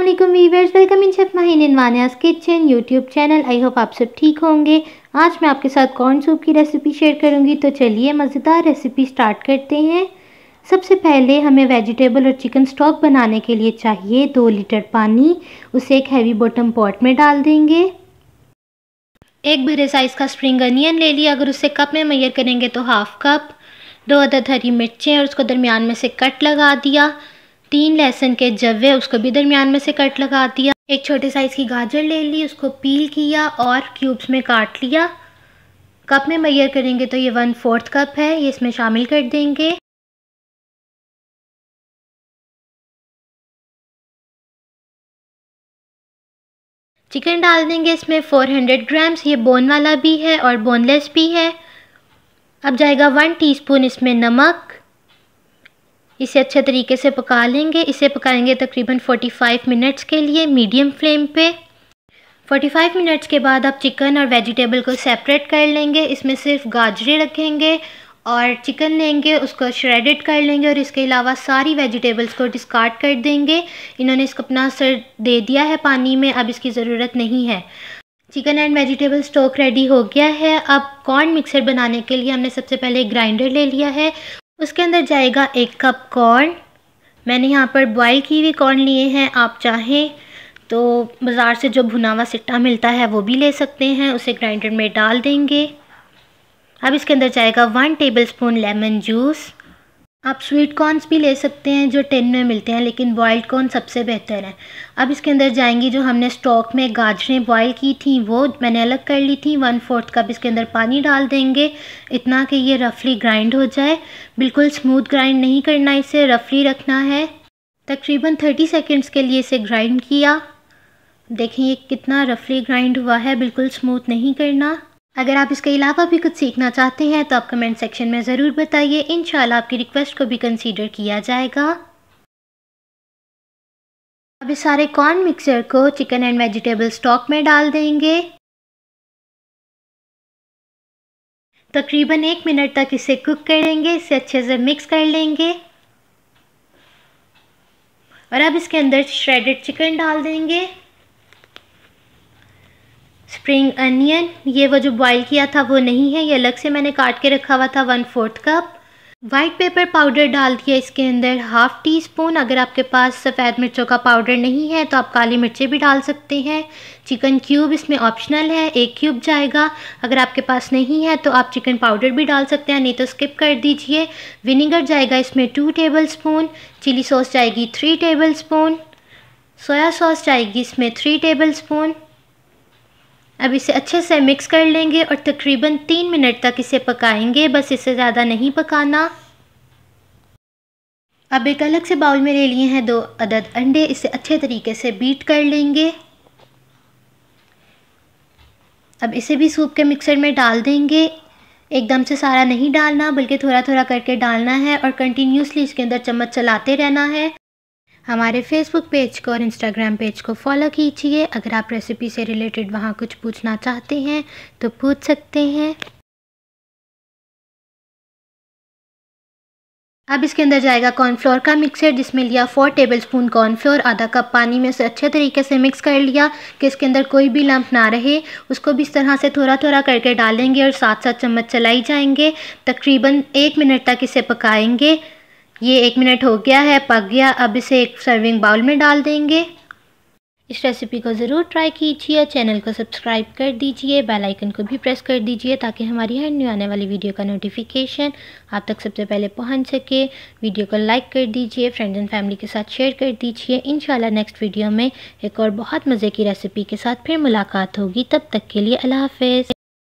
अल्लाम viewers welcome in chef Mahin Vaniya's kitchen YouTube channel I hope आप सब ठीक होंगे आज मैं आपके साथ कॉर्न सूप की रेसिपी शेयर करूंगी तो चलिए मज़ेदार रेसिपी स्टार्ट करते हैं सबसे पहले हमें वेजिटेबल और चिकन स्टॉक बनाने के लिए चाहिए दो लीटर पानी उसे एक हैवी बॉटम पॉट में डाल देंगे एक भरे साइज़ का स्प्रिंग अनियन ले लिया अगर उसे कप में मैयर करेंगे तो हाफ़ कप दो अदद हरी मिर्चें और उसको दरमियान में से कट लगा दिया तीन लहसुन के जवे उसको भी दरमियान में से कट लगा दिया एक छोटे साइज़ की गाजर ले ली उसको पील किया और क्यूब्स में काट लिया कप में मैयर करेंगे तो ये वन फोर्थ कप है ये इसमें शामिल कर देंगे चिकन डाल देंगे इसमें 400 ग्राम्स ये बोन वाला भी है और बोनलेस भी है अब जाएगा वन टीस्पून इसमें नमक इसे अच्छे तरीके से पका लेंगे इसे पकाएंगे तकरीबन 45 मिनट्स के लिए मीडियम फ्लेम पे 45 मिनट्स के बाद आप चिकन और वेजिटेबल को सेपरेट कर लेंगे इसमें सिर्फ गाजरे रखेंगे और चिकन लेंगे उसको श्रेडेड कर लेंगे और इसके अलावा सारी वेजिटेबल्स को डिस्कार्ड कर देंगे इन्होंने इसको अपना सर दे दिया है पानी में अब इसकी ज़रूरत नहीं है chicken and vegetable stock ready हो गया है अब कॉर्न मिक्सर बनाने के लिए हमने सबसे पहले ग्राइंडर ले लिया है उसके अंदर जाएगा एक कप कॉर्न मैंने यहाँ पर बॉयल की हुई कॉर्न लिए हैं आप चाहें तो बाज़ार से जो भुना हुआ सिट्टा मिलता है वो भी ले सकते हैं उसे ग्राइंडर में डाल देंगे अब इसके अंदर जाएगा one tablespoon lemon juice आप स्वीट कॉर्नस भी ले सकते हैं जो टेन में मिलते हैं लेकिन बॉयल्ड कॉर्न सबसे बेहतर है अब इसके अंदर जाएंगी जो हमने स्टॉक में गाजरें बॉयल की थी वो मैंने अलग कर ली थी वन फोर्थ कप इसके अंदर पानी डाल देंगे इतना कि ये रफली ग्राइंड हो जाए बिल्कुल स्मूथ ग्राइंड नहीं करना इसे रफली रखना है तकरीबन थर्टी सेकेंड्स के लिए इसे ग्राइंड किया देखें ये कितना रफली ग्राइंड हुआ है बिल्कुल स्मूथ नहीं करना अगर आप इसके अलावा भी कुछ सीखना चाहते हैं तो आप कमेंट सेक्शन में ज़रूर बताइए इन आपकी रिक्वेस्ट को भी कंसीडर किया जाएगा अब इस सारे कॉर्न मिक्सर को चिकन एंड वेजिटेबल स्टॉक में डाल देंगे तकरीबन एक मिनट तक इसे कुक करेंगे इसे अच्छे से मिक्स कर लेंगे और अब इसके अंदर श्रेडेड चिकन डाल देंगे स्प्रिंग अनियन ये वो जो बॉईल किया था वो नहीं है ये अलग से मैंने काट के रखा हुआ था one fourth cup white pepper powder डाल दिया इसके अंदर हाफ़ टी स्पून अगर आपके पास सफ़ेद मिर्चों का पाउडर नहीं है तो आप काली मिर्चें भी डाल सकते हैं चिकन क्यूब इसमें ऑप्शनल है एक क्यूब जाएगा अगर आपके पास नहीं है तो आप चिकन पाउडर भी डाल सकते हैं नहीं तो स्किप कर दीजिए विनीगर जाएगा इसमें two tablespoon chilli sauce जाएगी three tablespoon soya sauce जाएगी इसमें थ्री टेबल स्पून अब इसे अच्छे से मिक्स कर लेंगे और तकरीबन तीन मिनट तक इसे पकाएंगे बस इसे ज़्यादा नहीं पकाना अब एक अलग से बाउल में ले लिए हैं दो अदद अंडे इसे अच्छे तरीके से बीट कर लेंगे अब इसे भी सूप के मिक्सर में डाल देंगे एकदम से सारा नहीं डालना बल्कि थोड़ा थोड़ा करके डालना है और कंटिन्यूसली इसके अंदर चम्मच चलाते रहना है हमारे फेसबुक पेज को और इंस्टाग्राम पेज को फॉलो कीजिए अगर आप रेसिपी से रिलेटेड वहाँ कुछ पूछना चाहते हैं तो पूछ सकते हैं अब इसके अंदर जाएगा कॉर्नफ्लोर का मिक्सर जिसमें लिया फोर टेबल स्पून कॉर्नफ्लोर आधा कप पानी में उसे अच्छे तरीके से मिक्स कर लिया कि इसके अंदर कोई भी लंप ना रहे उसको भी इस तरह से थोड़ा थोड़ा करके डालेंगे और साथ साथ चम्मच चलाई जाएंगे तकरीबन एक मिनट तक इसे पकाएंगे ये एक मिनट हो गया है पक गया अब इसे एक सर्विंग बाउल में डाल देंगे इस रेसिपी को ज़रूर ट्राई कीजिए चैनल को सब्सक्राइब कर दीजिए बेल आइकन को भी प्रेस कर दीजिए ताकि हमारी हर न्यू आने वाली वीडियो का नोटिफिकेशन आप तक सबसे पहले पहुंच सके वीडियो को लाइक कर दीजिए फ्रेंड्स एंड फैमिली के साथ शेयर कर दीजिए इन नेक्स्ट वीडियो में एक और बहुत मज़े की रेसिपी के साथ फिर मुलाकात होगी तब तक के लिए अल्लाह हाफ